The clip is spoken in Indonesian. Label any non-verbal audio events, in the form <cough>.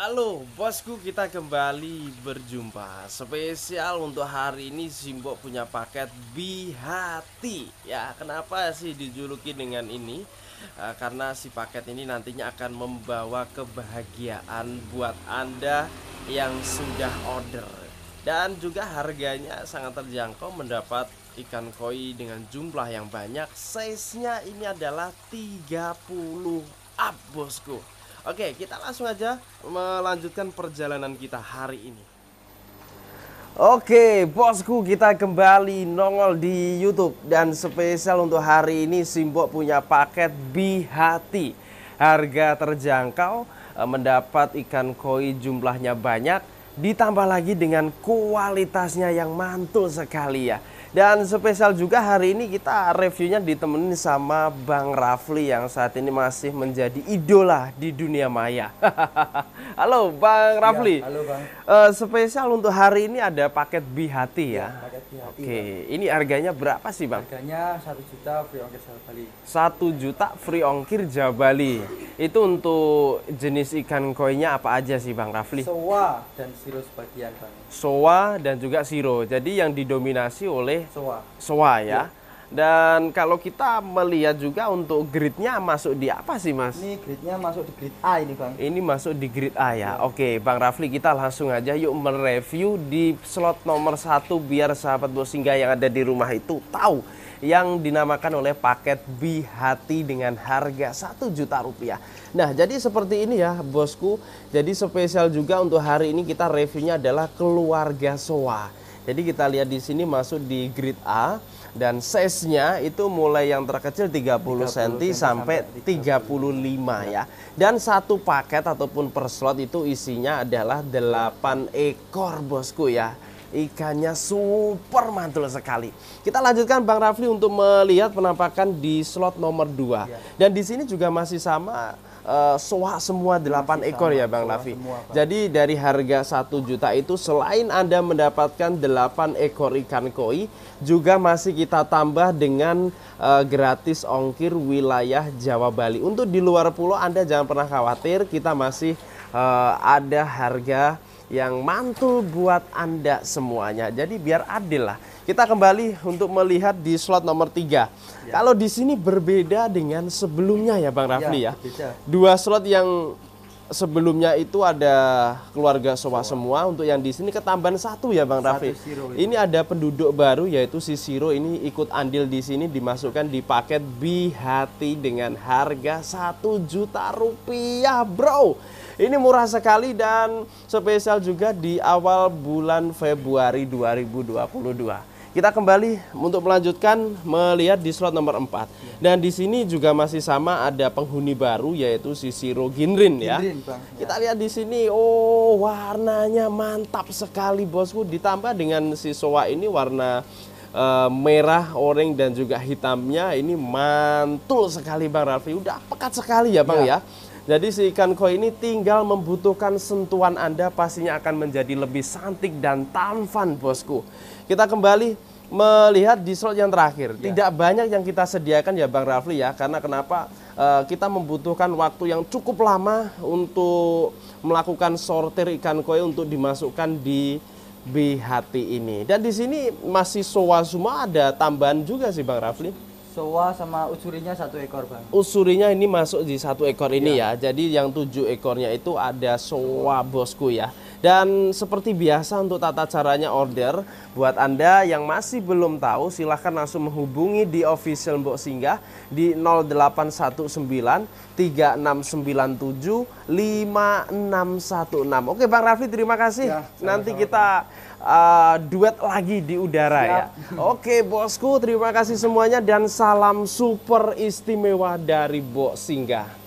Halo bosku kita kembali berjumpa Spesial untuk hari ini Simbo punya paket Bihati Ya kenapa sih dijuluki dengan ini eh, Karena si paket ini nantinya akan membawa kebahagiaan buat anda yang sudah order Dan juga harganya sangat terjangkau mendapat ikan koi dengan jumlah yang banyak Size nya ini adalah 30 up bosku Oke, kita langsung aja melanjutkan perjalanan kita hari ini. Oke, bosku, kita kembali nongol di YouTube dan spesial untuk hari ini Simbok punya paket Bihati. Harga terjangkau, eh, mendapat ikan koi jumlahnya banyak, ditambah lagi dengan kualitasnya yang mantul sekali ya. Dan spesial juga hari ini kita reviewnya ditemenin sama Bang Rafli yang saat ini masih menjadi idola di dunia maya. <laughs> halo Bang iya, Rafli. Ya, halo Bang. Uh, spesial untuk hari ini ada paket Bihati ya. ya paket Bihati. Oke, Bang. ini harganya berapa sih Bang? Harganya satu juta free ongkir Jawa Satu juta free ongkir Jabali. Itu untuk jenis ikan koinnya apa aja sih Bang Rafli? Soa dan siro sebagian Bang. Soa dan juga siro. Jadi yang didominasi oleh Soa. Soa ya. ya. Dan kalau kita melihat juga untuk gridnya masuk di apa sih mas? Ini gridnya masuk di grid A ini bang. Ini masuk di grid A ya. ya. Oke bang Rafli kita langsung aja yuk mereview di slot nomor satu biar sahabat bos singgah yang ada di rumah itu tahu yang dinamakan oleh paket B Hati dengan harga satu juta rupiah. Nah, jadi seperti ini ya, bosku. Jadi spesial juga untuk hari ini kita reviewnya adalah keluarga Soa. Jadi kita lihat di sini masuk di grid A dan size-nya itu mulai yang terkecil 30, 30 cm, tiga sampai 35 ya. Dan satu paket ataupun per slot itu isinya adalah 8 ekor bosku ya. Ikannya super mantul sekali. Kita lanjutkan Bang Rafli untuk melihat penampakan di slot nomor 2. Iya. Dan di sini juga masih sama uh, semua 8 ekor ya Bang Nafi. Jadi dari harga 1 juta itu selain Anda mendapatkan 8 ekor ikan koi, juga masih kita tambah dengan uh, gratis ongkir wilayah Jawa Bali. Untuk di luar pulau Anda jangan pernah khawatir, kita masih uh, ada harga yang mantul buat Anda semuanya. Jadi biar adil lah. Kita kembali untuk melihat di slot nomor 3. Ya. Kalau di sini berbeda dengan sebelumnya ya Bang Rafli ya. ya. Dua slot yang sebelumnya itu ada keluarga Sowa semua. Untuk yang di sini ketambahan satu ya Bang Rafi. Ini ada penduduk baru yaitu si Siro ini ikut andil di sini dimasukkan di paket Bihati dengan harga satu juta rupiah bro. Ini murah sekali dan spesial juga di awal bulan Februari 2022. Kita kembali untuk melanjutkan melihat di slot nomor 4. Dan di sini juga masih sama ada penghuni baru yaitu si Siro Ginrin ya. Kita lihat di sini oh warnanya mantap sekali bosku ditambah dengan si Soa ini warna uh, merah, oranye dan juga hitamnya ini mantul sekali Bang Raffi. Udah pekat sekali ya Bang iya. ya. ya jadi si ikan koi ini tinggal membutuhkan sentuhan Anda pastinya akan menjadi lebih cantik dan tampan bosku. Kita kembali melihat di slot yang terakhir. Ya. Tidak banyak yang kita sediakan ya Bang Rafli ya karena kenapa uh, kita membutuhkan waktu yang cukup lama untuk melakukan sortir ikan koi untuk dimasukkan di BHT ini. Dan di sini masih soa semua ada tambahan juga sih Bang Rafli. Sowa sama usurinya satu ekor bang. Usurinya ini masuk di satu ekor ini ya. ya. Jadi yang tujuh ekornya itu ada sowa bosku ya. Dan seperti biasa untuk tata caranya order, buat Anda yang masih belum tahu silahkan langsung menghubungi di official Mbok Singgah di 0819 3697 5616. Oke Bang Rafli terima kasih. Ya, sama Nanti kita uh, duet lagi di udara ya. Siap. ya. <laughs> Oke bosku terima kasih semuanya dan salam super istimewa dari Mbok Singgah.